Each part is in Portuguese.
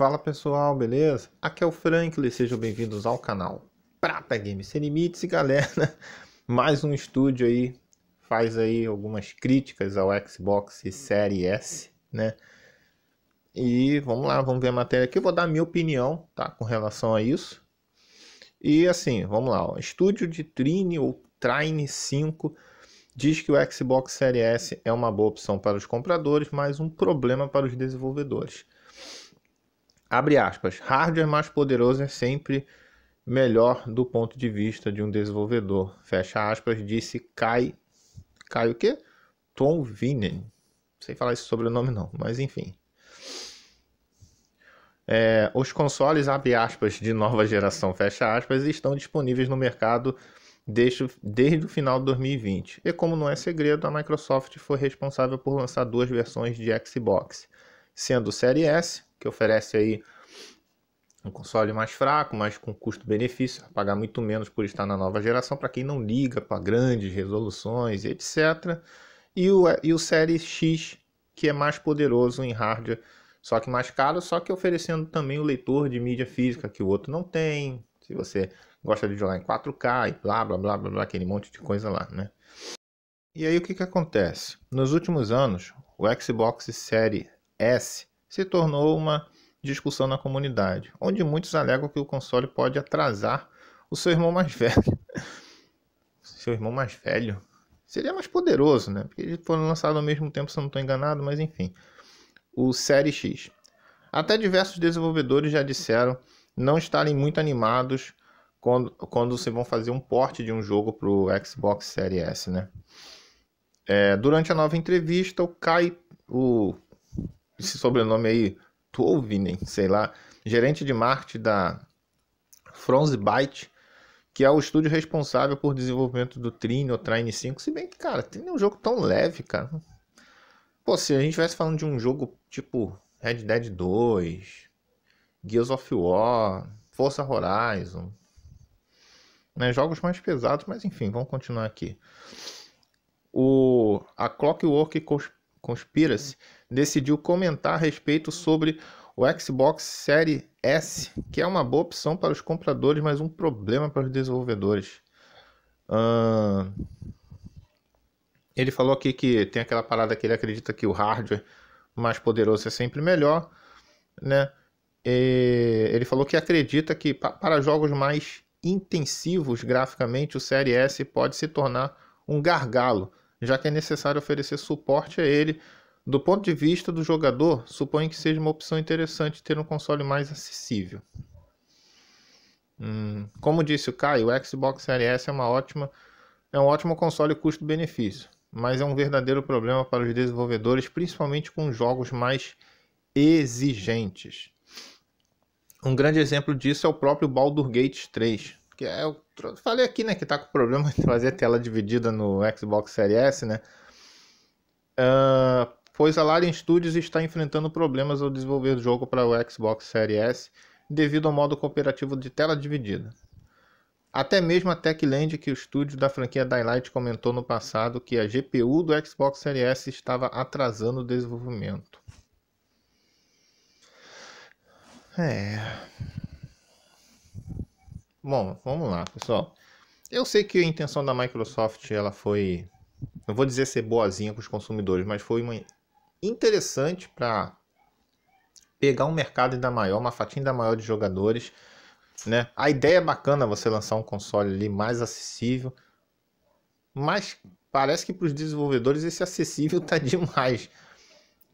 Fala pessoal, beleza? Aqui é o Franklin, sejam bem-vindos ao canal Prata Games Sem Limites e galera, mais um estúdio aí faz aí algumas críticas ao Xbox Série S, né? E vamos lá, vamos ver a matéria aqui, eu vou dar minha opinião, tá, com relação a isso. E assim, vamos lá, ó. estúdio de Trine ou Trine 5 diz que o Xbox Série S é uma boa opção para os compradores, mas um problema para os desenvolvedores abre aspas, hardware mais poderoso é sempre melhor do ponto de vista de um desenvolvedor, fecha aspas, disse Kai, Kai o quê? Tom Vinen, sem falar esse sobrenome não, mas enfim. É, os consoles, abre aspas, de nova geração, fecha aspas, estão disponíveis no mercado desde, desde o final de 2020. E como não é segredo, a Microsoft foi responsável por lançar duas versões de Xbox, sendo o Série S que oferece aí um console mais fraco, mas com custo-benefício, pagar muito menos por estar na nova geração, para quem não liga para grandes resoluções, etc. E o, e o Série X, que é mais poderoso em hardware, só que mais caro, só que oferecendo também o leitor de mídia física que o outro não tem. Se você gosta de jogar em 4K e blá blá blá blá, blá aquele monte de coisa lá, né? E aí o que, que acontece? Nos últimos anos, o Xbox Série S se tornou uma discussão na comunidade, onde muitos alegam que o console pode atrasar o seu irmão mais velho. seu irmão mais velho seria mais poderoso, né? Porque eles foram lançados ao mesmo tempo, se eu não estou enganado, mas enfim. O Série X. Até diversos desenvolvedores já disseram não estarem muito animados quando, quando vocês vão fazer um porte de um jogo para o Xbox Series S, né? É, durante a nova entrevista, o Kai, o esse sobrenome aí, Tuovinen, sei lá, gerente de marketing da Franz que é o estúdio responsável por desenvolvimento do Trine ou Trine 5. Se bem que, cara, Trine é um jogo tão leve, cara. Pô, se a gente estivesse falando de um jogo tipo Red Dead 2, Gears of War, Força Horizon, né, jogos mais pesados, mas enfim, vamos continuar aqui. O, a Clockwork Conspiracy decidiu comentar a respeito sobre o Xbox Série S, que é uma boa opção para os compradores, mas um problema para os desenvolvedores. Uh... Ele falou aqui que tem aquela parada que ele acredita que o hardware mais poderoso é sempre melhor, né? E ele falou que acredita que para jogos mais intensivos graficamente o Série S pode se tornar um gargalo, já que é necessário oferecer suporte a ele. Do ponto de vista do jogador, suponho que seja uma opção interessante ter um console mais acessível. Hum, como disse o Caio, o Xbox Series S é, uma ótima, é um ótimo console custo-benefício, mas é um verdadeiro problema para os desenvolvedores, principalmente com jogos mais exigentes. Um grande exemplo disso é o próprio Baldur's Gate 3, que é, eu falei aqui, né, que tá com problema de fazer tela dividida no Xbox Series S, né? Uh, pois a Larian Studios está enfrentando problemas ao desenvolver o jogo para o Xbox Series S devido ao modo cooperativo de tela dividida. Até mesmo a Techland, que o estúdio da franquia Daylight comentou no passado que a GPU do Xbox Series S estava atrasando o desenvolvimento. É. Bom, vamos lá, pessoal. Eu sei que a intenção da Microsoft ela foi, não vou dizer ser boazinha com os consumidores, mas foi uma interessante para pegar um mercado ainda maior, uma fatia ainda maior de jogadores, né? A ideia é bacana você lançar um console ali mais acessível, mas parece que para os desenvolvedores esse acessível tá demais.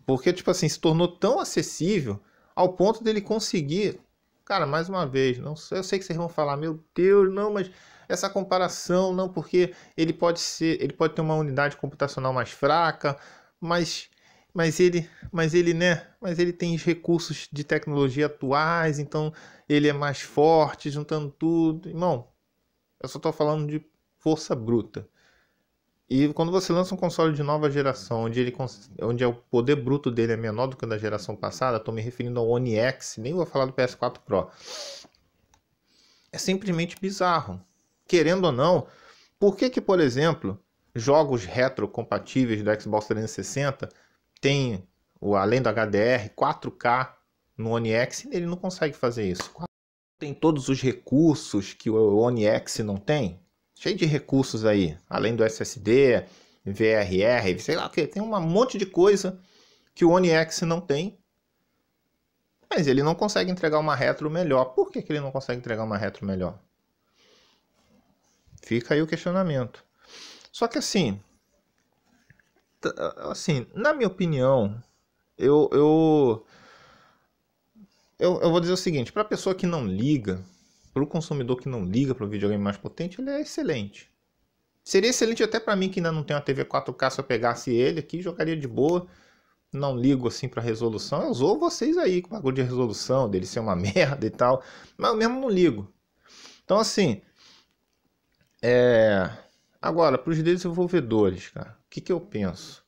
Porque tipo assim, se tornou tão acessível ao ponto dele conseguir Cara, mais uma vez, não, eu sei que vocês vão falar, meu Deus, não, mas essa comparação não, porque ele pode ser, ele pode ter uma unidade computacional mais fraca, mas mas ele, mas ele, né, mas ele tem os recursos de tecnologia atuais, então ele é mais forte, juntando tudo. Irmão, eu só estou falando de força bruta. E quando você lança um console de nova geração, onde, ele, onde é o poder bruto dele é menor do que o da geração passada, estou me referindo ao One X, nem vou falar do PS4 Pro. É simplesmente bizarro. Querendo ou não, por que que, por exemplo, jogos retrocompatíveis do Xbox 360 têm, além do HDR, 4K no One X e ele não consegue fazer isso? Tem todos os recursos que o One X não tem? cheio de recursos aí, além do SSD, VRR, sei lá o que, tem um monte de coisa que o One X não tem, mas ele não consegue entregar uma retro melhor. Por que, que ele não consegue entregar uma retro melhor? Fica aí o questionamento. Só que assim, assim, na minha opinião, eu eu eu, eu vou dizer o seguinte, para pessoa que não liga, para o consumidor que não liga para o videogame mais potente, ele é excelente. Seria excelente até para mim que ainda não tem uma TV 4K se eu pegasse ele aqui, jogaria de boa. Não ligo assim para resolução. Eu zoo vocês aí com o bagulho de resolução dele ser uma merda e tal, mas eu mesmo não ligo. Então assim, é... agora para os desenvolvedores, cara, o que, que eu penso?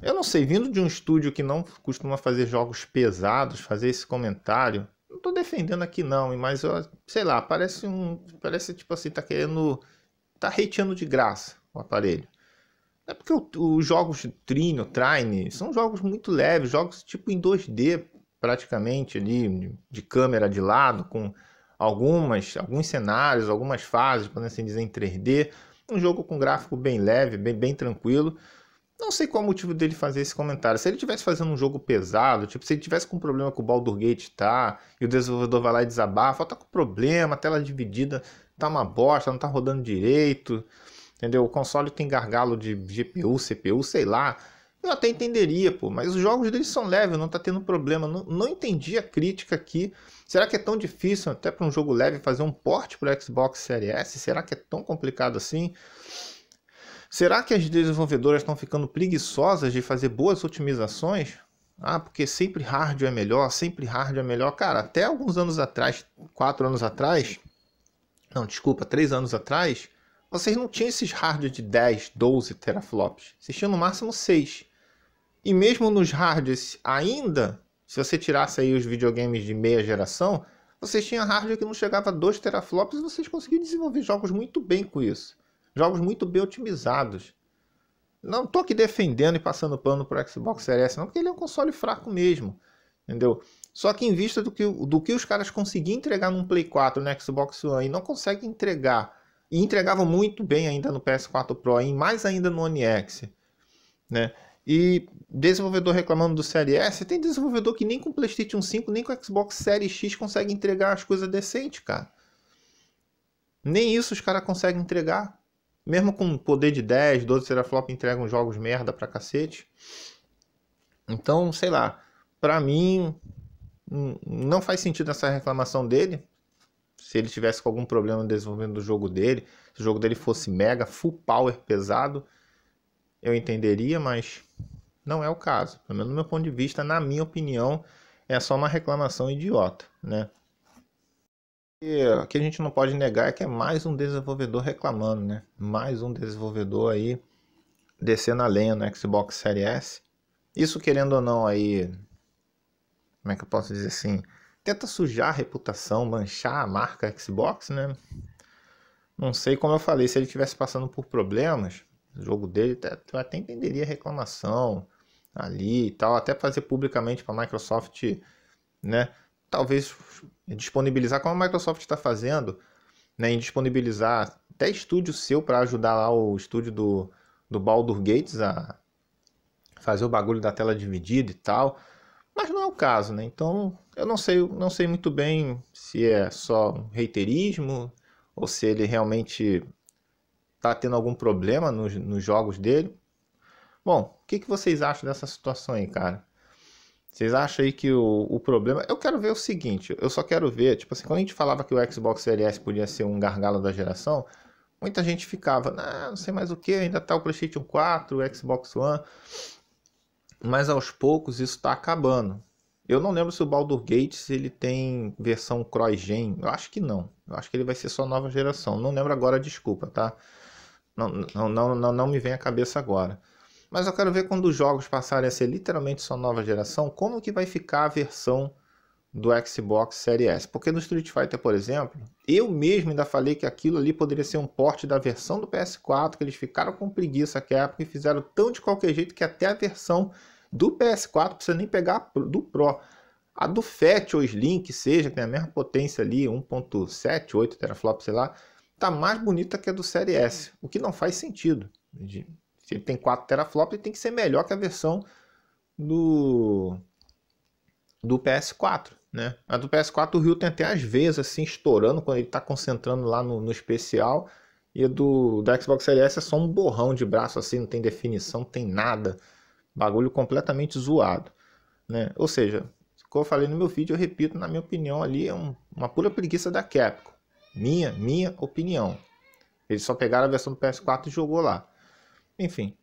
Eu não sei, vindo de um estúdio que não costuma fazer jogos pesados, fazer esse comentário não tô defendendo aqui não, mas sei lá, parece um. Parece tipo assim, tá querendo. Tá hateando de graça o aparelho. É porque os jogos Trino, Trine, são jogos muito leves, jogos tipo em 2D praticamente ali, de câmera de lado, com algumas, alguns cenários, algumas fases, podemos assim dizer, em 3D. Um jogo com gráfico bem leve, bem, bem tranquilo. Não sei qual o motivo dele fazer esse comentário. Se ele tivesse fazendo um jogo pesado, tipo, se ele tivesse com um problema com o Baldur Gate tá, e o desenvolvedor vai lá e desabafa, tá com problema, tela dividida tá uma bosta, não tá rodando direito, entendeu? O console tem gargalo de GPU, CPU, sei lá. Eu até entenderia, pô, mas os jogos dele são leves, não tá tendo problema. Não, não entendi a crítica aqui. Será que é tão difícil até para um jogo leve fazer um porte pro Xbox Series S? Será que é tão complicado assim? Será que as desenvolvedoras estão ficando preguiçosas de fazer boas otimizações? Ah, porque sempre hardware é melhor, sempre hardware é melhor. Cara, até alguns anos atrás, quatro anos atrás, não, desculpa, três anos atrás, vocês não tinham esses hardware de 10, 12 teraflops. Vocês tinham no máximo 6. E mesmo nos hardwares, ainda, se você tirasse aí os videogames de meia geração, vocês tinham hardware que não chegava a 2 teraflops e vocês conseguiam desenvolver jogos muito bem com isso. Jogos muito bem otimizados. Não tô aqui defendendo e passando pano para o Xbox Series S, não, porque ele é um console fraco mesmo. Entendeu? Só que em vista do que, do que os caras conseguiam entregar num Play 4, no Xbox One, e não conseguem entregar, e entregavam muito bem ainda no PS4 Pro, e mais ainda no One X, né? E desenvolvedor reclamando do Série S, tem desenvolvedor que nem com o PlayStation 5, nem com o Xbox Series X consegue entregar as coisas decentes, cara. Nem isso os caras conseguem entregar mesmo com poder de 10, 12 teraflop entregam jogos merda pra cacete. Então, sei lá, pra mim hum, não faz sentido essa reclamação dele. Se ele tivesse com algum problema no desenvolvimento do jogo dele, se o jogo dele fosse mega, full power pesado, eu entenderia, mas não é o caso. Pelo menos do meu ponto de vista, na minha opinião, é só uma reclamação idiota, né? E o que a gente não pode negar é que é mais um desenvolvedor reclamando, né? Mais um desenvolvedor aí descendo a lenha no Xbox Series S. Isso querendo ou não aí, como é que eu posso dizer assim, tenta sujar a reputação, manchar a marca Xbox, né? Não sei, como eu falei, se ele tivesse passando por problemas, o jogo dele até, até entenderia reclamação ali e tal, até fazer publicamente para a Microsoft, né? talvez disponibilizar, como a Microsoft está fazendo, né, em disponibilizar até estúdio seu para ajudar lá o estúdio do, do Baldur Gates a fazer o bagulho da tela dividida e tal. Mas não é o caso, né? Então, eu não sei, não sei muito bem se é só um reiterismo ou se ele realmente está tendo algum problema nos, nos jogos dele. Bom, o que, que vocês acham dessa situação aí, cara? Vocês acham aí que o, o problema. Eu quero ver o seguinte, eu só quero ver, tipo assim, quando a gente falava que o Xbox Series S podia ser um gargalo da geração, muita gente ficava, nah, não sei mais o que, ainda tá o PlayStation 4, o Xbox One. Mas aos poucos isso tá acabando. Eu não lembro se o Baldur Gates ele tem versão CrossGen. Eu acho que não. Eu acho que ele vai ser só nova geração. Não lembro agora, desculpa, tá? Não, não, não, não, não me vem à cabeça agora. Mas eu quero ver quando os jogos passarem a ser literalmente só nova geração, como que vai ficar a versão do Xbox Series S. Porque no Street Fighter, por exemplo, eu mesmo ainda falei que aquilo ali poderia ser um porte da versão do PS4, que eles ficaram com preguiça que época e fizeram tão de qualquer jeito que até a versão do PS4 precisa nem pegar do Pro. A do FAT ou Slim, que seja, que tem a mesma potência ali, 1.7, 8 teraflops, sei lá, tá mais bonita que a do Série S, o que não faz sentido. Se ele tem 4 teraflops, ele tem que ser melhor que a versão do, do PS4. Né? A do PS4 o Rio tem até às vezes assim estourando quando ele está concentrando lá no, no especial. E do Xbox Series é só um borrão de braço assim, não tem definição, não tem nada. Bagulho completamente zoado, né? Ou seja, como eu falei no meu vídeo, eu repito, na minha opinião ali é um, uma pura preguiça da Capcom. Minha, minha opinião. Eles só pegaram a versão do PS4 e jogou lá. Enfim.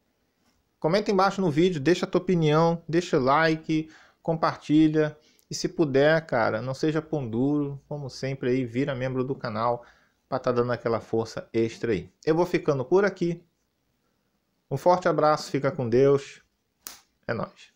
Comenta embaixo no vídeo, deixa a tua opinião, deixa like, compartilha. E se puder, cara, não seja pão duro, como sempre aí, vira membro do canal para estar tá dando aquela força extra aí. Eu vou ficando por aqui. Um forte abraço, fica com Deus. É nóis.